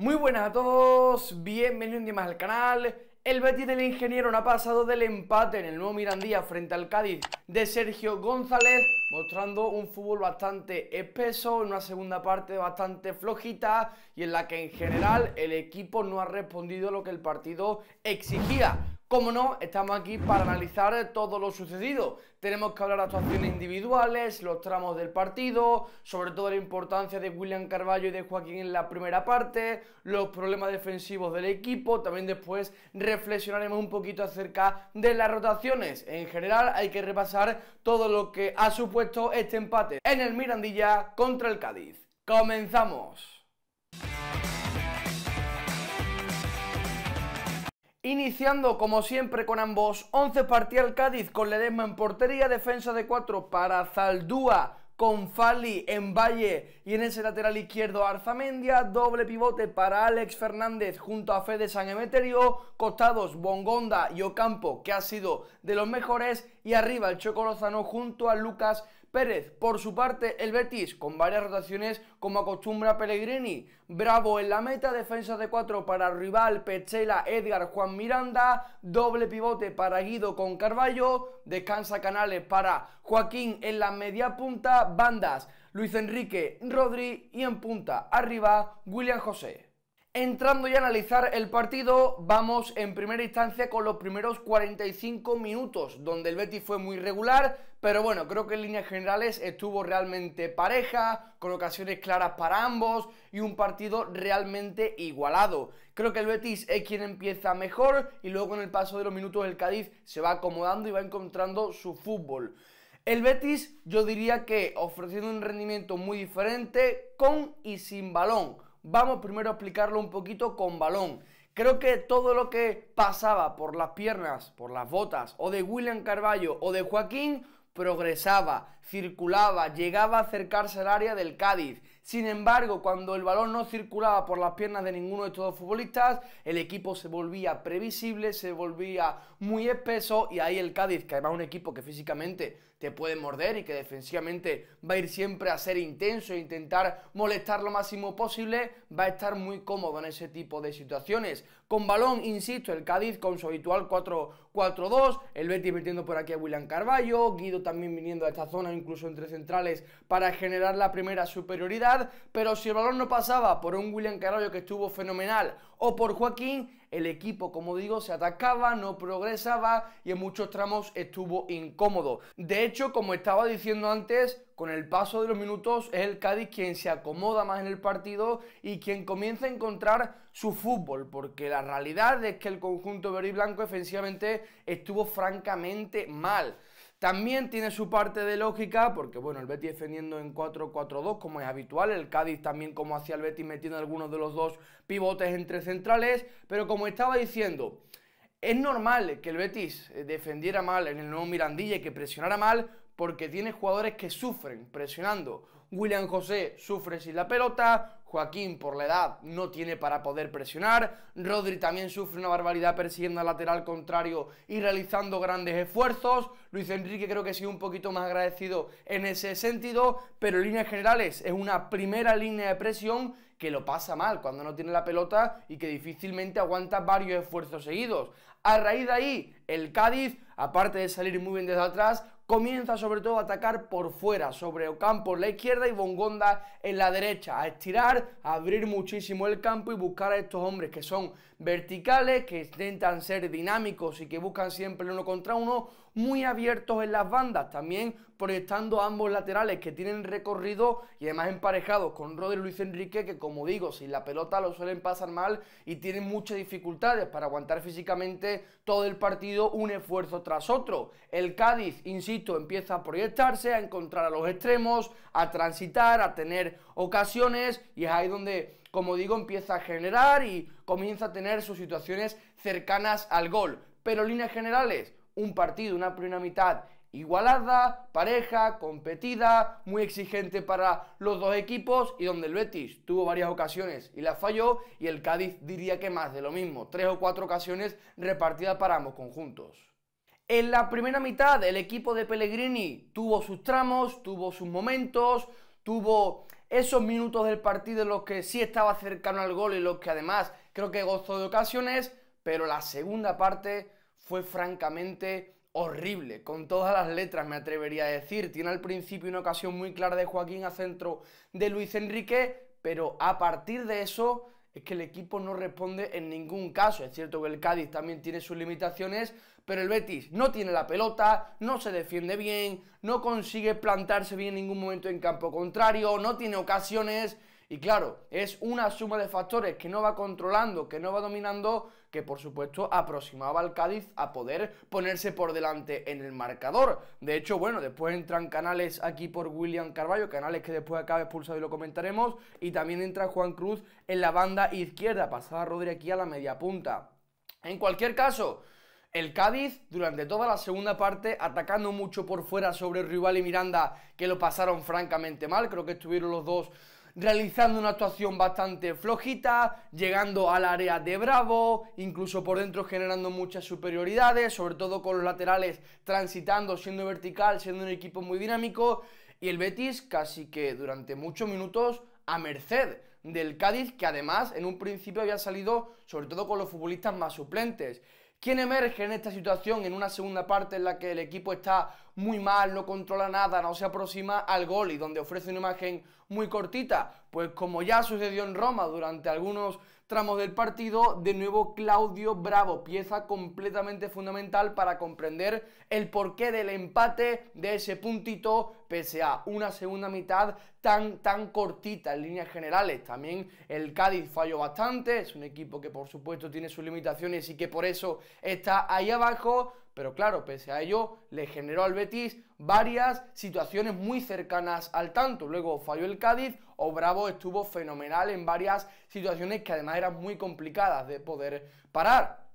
Muy buenas a todos, bienvenidos un día más al canal. El Betis del Ingeniero no ha pasado del empate en el nuevo Mirandía frente al Cádiz de Sergio González, mostrando un fútbol bastante espeso, en una segunda parte bastante flojita y en la que en general el equipo no ha respondido a lo que el partido exigía. Como no, estamos aquí para analizar todo lo sucedido. Tenemos que hablar de actuaciones individuales, los tramos del partido, sobre todo la importancia de William Carballo y de Joaquín en la primera parte, los problemas defensivos del equipo, también después reflexionaremos un poquito acerca de las rotaciones. En general hay que repasar todo lo que ha supuesto este empate en el Mirandilla contra el Cádiz. ¡Comenzamos! Iniciando como siempre con ambos, 11 partía el Cádiz con Ledesma en portería, defensa de 4 para Zaldúa, con Fali en Valle y en ese lateral izquierdo Arzamendia, doble pivote para Alex Fernández junto a Fede San Emeterio, costados Bongonda y Ocampo, que ha sido de los mejores, y arriba el Choco Lozano junto a Lucas Pérez, por su parte, el Betis, con varias rotaciones como acostumbra Pellegrini. Bravo en la meta, defensa de cuatro para Rival, Pechela, Edgar, Juan Miranda. Doble pivote para Guido con Carballo. Descansa Canales para Joaquín en la media punta. Bandas, Luis Enrique, Rodri y en punta arriba William José. Entrando y analizar el partido, vamos en primera instancia con los primeros 45 minutos, donde el Betis fue muy regular, pero bueno, creo que en líneas generales estuvo realmente pareja, con ocasiones claras para ambos y un partido realmente igualado. Creo que el Betis es quien empieza mejor y luego con el paso de los minutos el Cádiz se va acomodando y va encontrando su fútbol. El Betis yo diría que ofreciendo un rendimiento muy diferente con y sin balón vamos primero a explicarlo un poquito con balón. Creo que todo lo que pasaba por las piernas, por las botas, o de William Carballo o de Joaquín, progresaba, circulaba, llegaba a acercarse al área del Cádiz. Sin embargo, cuando el balón no circulaba por las piernas de ninguno de estos dos futbolistas, el equipo se volvía previsible, se volvía muy espeso y ahí el Cádiz, que además es un equipo que físicamente te puede morder y que defensivamente va a ir siempre a ser intenso e intentar molestar lo máximo posible, va a estar muy cómodo en ese tipo de situaciones. Con balón, insisto, el Cádiz con su habitual 4-4-2, el Betis metiendo por aquí a William Carballo, Guido también viniendo a esta zona, incluso entre centrales, para generar la primera superioridad, pero si el balón no pasaba por un William Carballo que estuvo fenomenal o por Joaquín, el equipo, como digo, se atacaba, no progresaba y en muchos tramos estuvo incómodo. De hecho, como estaba diciendo antes, con el paso de los minutos es el Cádiz quien se acomoda más en el partido y quien comienza a encontrar su fútbol, porque la realidad es que el conjunto verde y blanco defensivamente estuvo francamente mal. También tiene su parte de lógica, porque bueno, el Betis defendiendo en 4-4-2 como es habitual, el Cádiz también como hacía el Betis metiendo algunos de los dos pivotes entre centrales, pero como estaba diciendo, es normal que el Betis eh, defendiera mal en el nuevo Mirandilla y que presionara mal porque tiene jugadores que sufren presionando. William José sufre sin la pelota, Joaquín por la edad no tiene para poder presionar, Rodri también sufre una barbaridad persiguiendo al lateral contrario y realizando grandes esfuerzos, Luis Enrique creo que ha sido un poquito más agradecido en ese sentido, pero en líneas generales es una primera línea de presión que lo pasa mal cuando no tiene la pelota y que difícilmente aguanta varios esfuerzos seguidos. A raíz de ahí, el Cádiz, aparte de salir muy bien desde atrás, comienza sobre todo a atacar por fuera, sobre Ocampo en la izquierda y Bongonda en la derecha, a estirar, a abrir muchísimo el campo y buscar a estos hombres que son verticales, que intentan ser dinámicos y que buscan siempre uno contra uno, muy abiertos en las bandas, también proyectando ambos laterales que tienen recorrido y además emparejados con Rodri Luis Enrique, que como digo, sin la pelota lo suelen pasar mal y tienen muchas dificultades para aguantar físicamente todo el partido un esfuerzo tras otro. El Cádiz, insisto, empieza a proyectarse, a encontrar a los extremos, a transitar, a tener ocasiones y es ahí donde, como digo, empieza a generar y comienza a tener sus situaciones cercanas al gol. Pero líneas generales, un partido, una primera mitad igualada, pareja, competida, muy exigente para los dos equipos y donde el Betis tuvo varias ocasiones y las falló y el Cádiz diría que más de lo mismo, tres o cuatro ocasiones repartidas para ambos conjuntos. En la primera mitad el equipo de Pellegrini tuvo sus tramos, tuvo sus momentos, tuvo esos minutos del partido en los que sí estaba cercano al gol y los que además creo que gozó de ocasiones, pero la segunda parte fue francamente horrible, con todas las letras me atrevería a decir. Tiene al principio una ocasión muy clara de Joaquín a centro de Luis Enrique, pero a partir de eso es que el equipo no responde en ningún caso. Es cierto que el Cádiz también tiene sus limitaciones, pero el Betis no tiene la pelota, no se defiende bien, no consigue plantarse bien en ningún momento en campo contrario, no tiene ocasiones. Y claro, es una suma de factores que no va controlando, que no va dominando que por supuesto aproximaba al Cádiz a poder ponerse por delante en el marcador. De hecho, bueno, después entran canales aquí por William Carballo, canales que después acaba expulsado y lo comentaremos, y también entra Juan Cruz en la banda izquierda, pasaba Rodri aquí a la media punta. En cualquier caso, el Cádiz durante toda la segunda parte atacando mucho por fuera sobre rival y Miranda que lo pasaron francamente mal, creo que estuvieron los dos realizando una actuación bastante flojita, llegando al área de Bravo, incluso por dentro generando muchas superioridades, sobre todo con los laterales transitando, siendo vertical, siendo un equipo muy dinámico, y el Betis casi que durante muchos minutos a merced del Cádiz, que además en un principio había salido sobre todo con los futbolistas más suplentes. ¿Quién emerge en esta situación en una segunda parte en la que el equipo está muy mal, no controla nada, no se aproxima al gol y donde ofrece una imagen muy cortita? Pues como ya sucedió en Roma durante algunos tramos del partido, de nuevo Claudio Bravo, pieza completamente fundamental para comprender el porqué del empate de ese puntito, pese a una segunda mitad tan, tan cortita en líneas generales. También el Cádiz falló bastante, es un equipo que por supuesto tiene sus limitaciones y que por eso está ahí abajo, pero claro, pese a ello, le generó al Betis varias situaciones muy cercanas al tanto. Luego falló el Cádiz o Bravo estuvo fenomenal en varias situaciones que además eran muy complicadas de poder parar.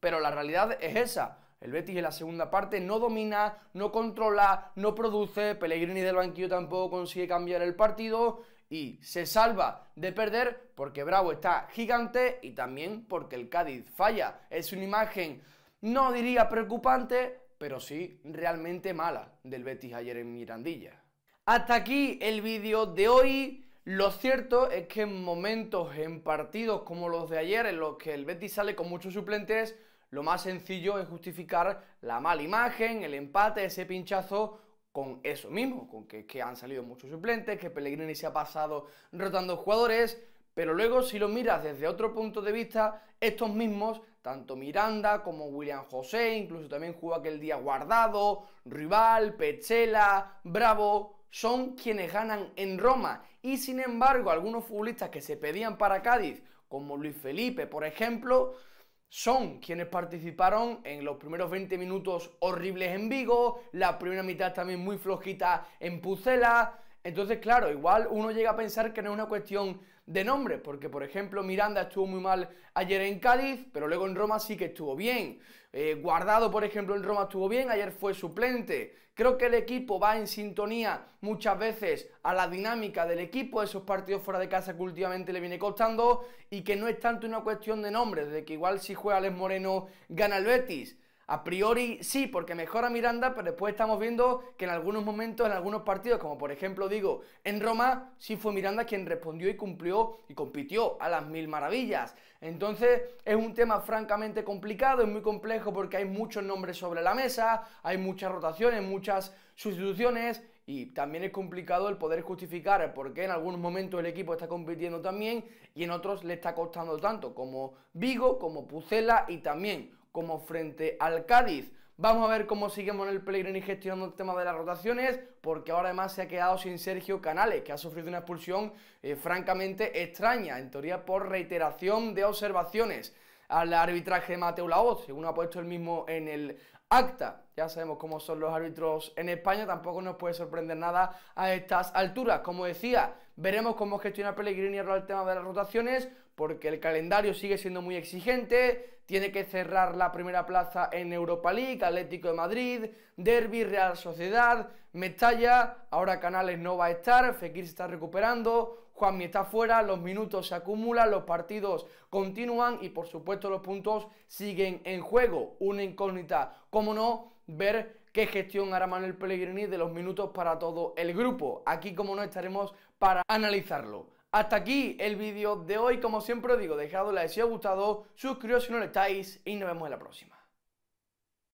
Pero la realidad es esa. El Betis en la segunda parte no domina, no controla, no produce. Pellegrini del banquillo tampoco consigue cambiar el partido y se salva de perder porque Bravo está gigante y también porque el Cádiz falla. Es una imagen no diría preocupante, pero sí realmente mala del Betis ayer en Mirandilla. Hasta aquí el vídeo de hoy. Lo cierto es que en momentos, en partidos como los de ayer, en los que el Betis sale con muchos suplentes, lo más sencillo es justificar la mala imagen, el empate, ese pinchazo con eso mismo, con que, han salido muchos suplentes, que Pellegrini se ha pasado rotando jugadores, pero luego si lo miras desde otro punto de vista, estos mismos tanto Miranda como William José, incluso también jugó aquel día Guardado, Rival, Pechela, Bravo, son quienes ganan en Roma. Y sin embargo, algunos futbolistas que se pedían para Cádiz, como Luis Felipe, por ejemplo, son quienes participaron en los primeros 20 minutos horribles en Vigo, la primera mitad también muy flojita en Pucela, entonces, claro, igual uno llega a pensar que no es una cuestión de nombre, porque por ejemplo Miranda estuvo muy mal ayer en Cádiz, pero luego en Roma sí que estuvo bien. Eh, Guardado, por ejemplo, en Roma estuvo bien, ayer fue suplente. Creo que el equipo va en sintonía muchas veces a la dinámica del equipo, esos partidos fuera de casa que últimamente le viene costando, y que no es tanto una cuestión de nombres, de que igual si juega Alex Moreno gana el Betis. A priori sí, porque mejora Miranda, pero después estamos viendo que en algunos momentos, en algunos partidos, como por ejemplo digo, en Roma sí fue Miranda quien respondió y cumplió y compitió a las mil maravillas. Entonces es un tema francamente complicado, es muy complejo porque hay muchos nombres sobre la mesa, hay muchas rotaciones, muchas sustituciones y también es complicado el poder justificar por qué en algunos momentos el equipo está compitiendo también y en otros le está costando tanto, como Vigo, como Pucela y también como frente al Cádiz. Vamos a ver cómo seguimos en el Pellegrini gestionando el tema de las rotaciones, porque ahora además se ha quedado sin Sergio Canales, que ha sufrido una expulsión eh, francamente extraña, en teoría por reiteración de observaciones al arbitraje de Mateo Laoz, según ha puesto el mismo en el acta. Ya sabemos cómo son los árbitros en España, tampoco nos puede sorprender nada a estas alturas. Como decía, Veremos cómo gestiona Pellegrini el tema de las rotaciones, porque el calendario sigue siendo muy exigente. Tiene que cerrar la primera plaza en Europa League, Atlético de Madrid, Derby, Real Sociedad, Metalla. Ahora Canales no va a estar, Fekir se está recuperando, Juanmi está fuera, los minutos se acumulan, los partidos continúan y por supuesto los puntos siguen en juego. Una incógnita, cómo no, ver qué gestión hará Manuel Pellegrini de los minutos para todo el grupo. Aquí, cómo no, estaremos para analizarlo. Hasta aquí el vídeo de hoy, como siempre os digo, like si os ha gustado, suscribiros si no lo estáis y nos vemos en la próxima.